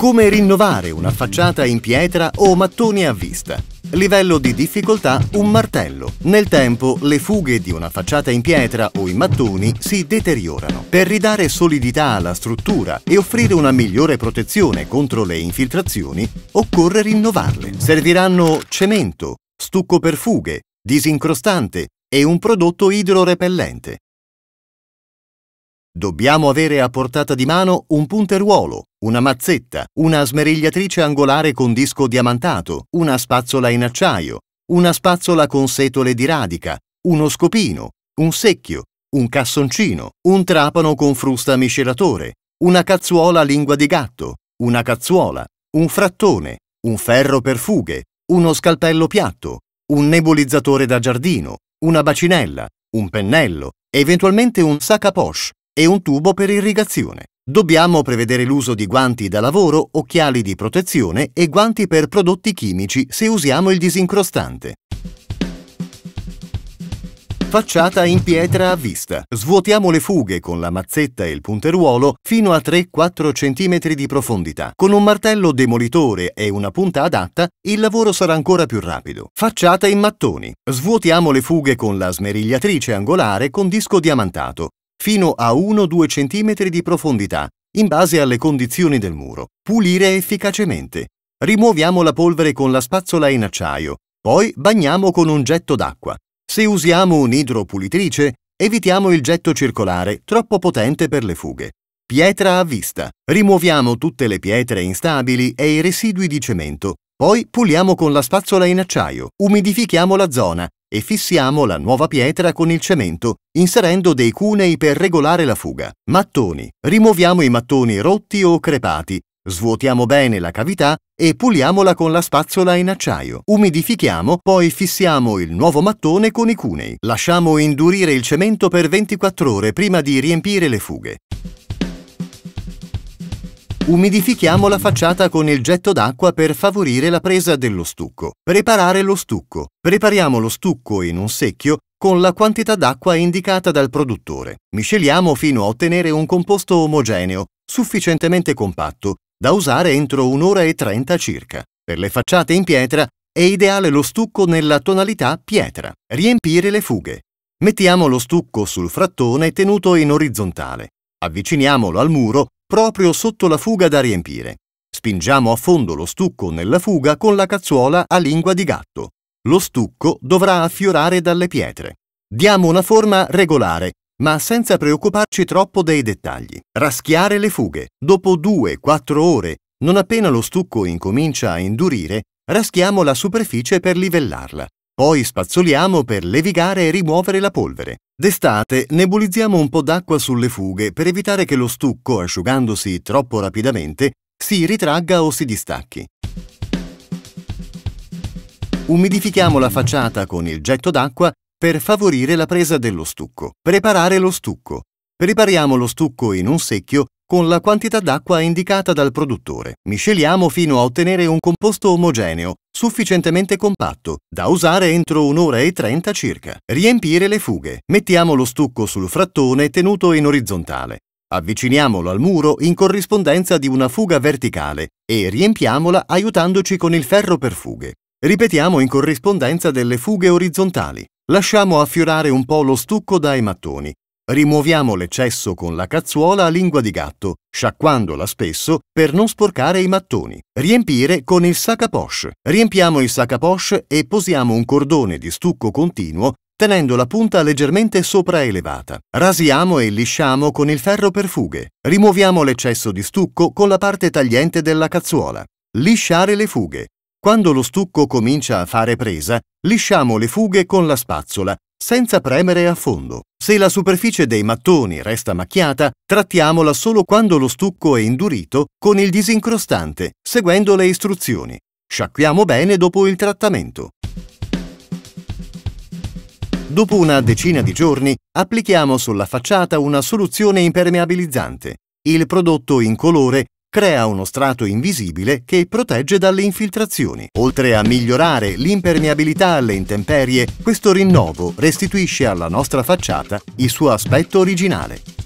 Come rinnovare una facciata in pietra o mattoni a vista? Livello di difficoltà un martello. Nel tempo le fughe di una facciata in pietra o in mattoni si deteriorano. Per ridare solidità alla struttura e offrire una migliore protezione contro le infiltrazioni, occorre rinnovarle. Serviranno cemento, stucco per fughe, disincrostante e un prodotto idrorepellente. Dobbiamo avere a portata di mano un punteruolo, una mazzetta, una smerigliatrice angolare con disco diamantato, una spazzola in acciaio, una spazzola con setole di radica, uno scopino, un secchio, un cassoncino, un trapano con frusta miscelatore, una cazzuola a lingua di gatto, una cazzuola, un frattone, un ferro per fughe, uno scalpello piatto, un nebulizzatore da giardino, una bacinella, un pennello, eventualmente un sac à poche, e un tubo per irrigazione. Dobbiamo prevedere l'uso di guanti da lavoro, occhiali di protezione e guanti per prodotti chimici se usiamo il disincrostante. Facciata in pietra a vista. Svuotiamo le fughe con la mazzetta e il punteruolo fino a 3-4 cm di profondità. Con un martello demolitore e una punta adatta, il lavoro sarà ancora più rapido. Facciata in mattoni. Svuotiamo le fughe con la smerigliatrice angolare con disco diamantato fino a 1-2 cm di profondità, in base alle condizioni del muro. Pulire efficacemente. Rimuoviamo la polvere con la spazzola in acciaio, poi bagniamo con un getto d'acqua. Se usiamo un'idropulitrice, evitiamo il getto circolare, troppo potente per le fughe. Pietra a vista. Rimuoviamo tutte le pietre instabili e i residui di cemento. Poi puliamo con la spazzola in acciaio, umidifichiamo la zona e fissiamo la nuova pietra con il cemento, inserendo dei cunei per regolare la fuga. Mattoni. Rimuoviamo i mattoni rotti o crepati, svuotiamo bene la cavità e puliamola con la spazzola in acciaio. Umidifichiamo, poi fissiamo il nuovo mattone con i cunei. Lasciamo indurire il cemento per 24 ore prima di riempire le fughe. Umidifichiamo la facciata con il getto d'acqua per favorire la presa dello stucco. Preparare lo stucco. Prepariamo lo stucco in un secchio con la quantità d'acqua indicata dal produttore. Misceliamo fino a ottenere un composto omogeneo, sufficientemente compatto, da usare entro un'ora e trenta circa. Per le facciate in pietra è ideale lo stucco nella tonalità pietra. Riempire le fughe. Mettiamo lo stucco sul frattone tenuto in orizzontale. Avviciniamolo al muro proprio sotto la fuga da riempire. Spingiamo a fondo lo stucco nella fuga con la cazzuola a lingua di gatto. Lo stucco dovrà affiorare dalle pietre. Diamo una forma regolare, ma senza preoccuparci troppo dei dettagli. Raschiare le fughe. Dopo 2-4 ore, non appena lo stucco incomincia a indurire, raschiamo la superficie per livellarla. Poi spazzoliamo per levigare e rimuovere la polvere. D'estate nebulizziamo un po' d'acqua sulle fughe per evitare che lo stucco, asciugandosi troppo rapidamente, si ritragga o si distacchi. Umidifichiamo la facciata con il getto d'acqua per favorire la presa dello stucco. Preparare lo stucco. Prepariamo lo stucco in un secchio con la quantità d'acqua indicata dal produttore. Misceliamo fino a ottenere un composto omogeneo sufficientemente compatto, da usare entro un'ora e trenta circa. Riempire le fughe. Mettiamo lo stucco sul frattone tenuto in orizzontale. Avviciniamolo al muro in corrispondenza di una fuga verticale e riempiamola aiutandoci con il ferro per fughe. Ripetiamo in corrispondenza delle fughe orizzontali. Lasciamo affiorare un po' lo stucco dai mattoni Rimuoviamo l'eccesso con la cazzuola a lingua di gatto, sciacquandola spesso per non sporcare i mattoni. Riempire con il sac à poche. Riempiamo il sac à poche e posiamo un cordone di stucco continuo tenendo la punta leggermente sopraelevata. Rasiamo e lisciamo con il ferro per fughe. Rimuoviamo l'eccesso di stucco con la parte tagliente della cazzuola. Lisciare le fughe. Quando lo stucco comincia a fare presa, lisciamo le fughe con la spazzola senza premere a fondo. Se la superficie dei mattoni resta macchiata, trattiamola solo quando lo stucco è indurito con il disincrostante, seguendo le istruzioni. Sciacquiamo bene dopo il trattamento. Dopo una decina di giorni applichiamo sulla facciata una soluzione impermeabilizzante. Il prodotto incolore crea uno strato invisibile che protegge dalle infiltrazioni. Oltre a migliorare l'impermeabilità alle intemperie, questo rinnovo restituisce alla nostra facciata il suo aspetto originale.